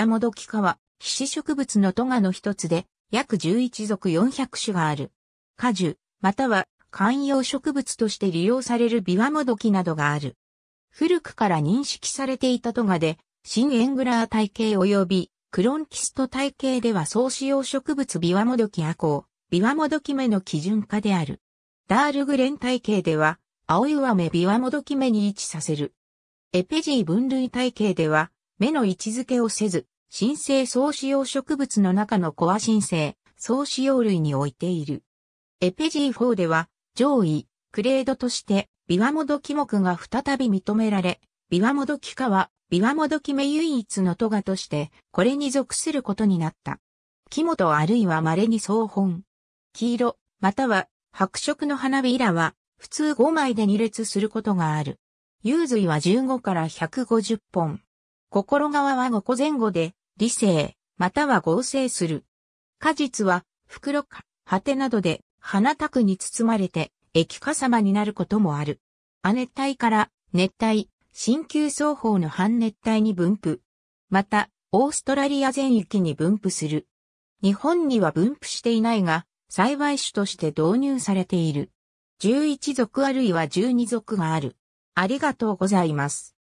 タモドキ科は、皮脂植物のトガの一つで、約11属400種がある。果樹、または観葉植物として利用されるビワモドキなどがある。古くから認識されていたトガで、新エングラー体系及びクロンキスト体系では総使用植物ビワモドキアコウ、ビワモドキ目の基準化である。ダールグレン体系では、青上目ビワモドキ目に位置させる。エペジー分類体系では、目の位置づけをせず、新生総子用植物の中のコア新生、総子用類に置いている。エペジー4では、上位、クレードとして、ビワモドキ目が再び認められ、ビワモドキ科は、ビワモドキ目唯一のトガとして、これに属することになった。キモト、あるいは稀に草本。黄色、または白色の花びらは、普通5枚で2列することがある。幽髄は15から150本。心側は5個前後で、理性、または合成する。果実は、袋か、果てなどで、花卓に包まれて、液化様になることもある。亜熱帯から熱帯、新旧双方の半熱帯に分布。また、オーストラリア全域に分布する。日本には分布していないが、栽培種として導入されている。11属あるいは12属がある。ありがとうございます。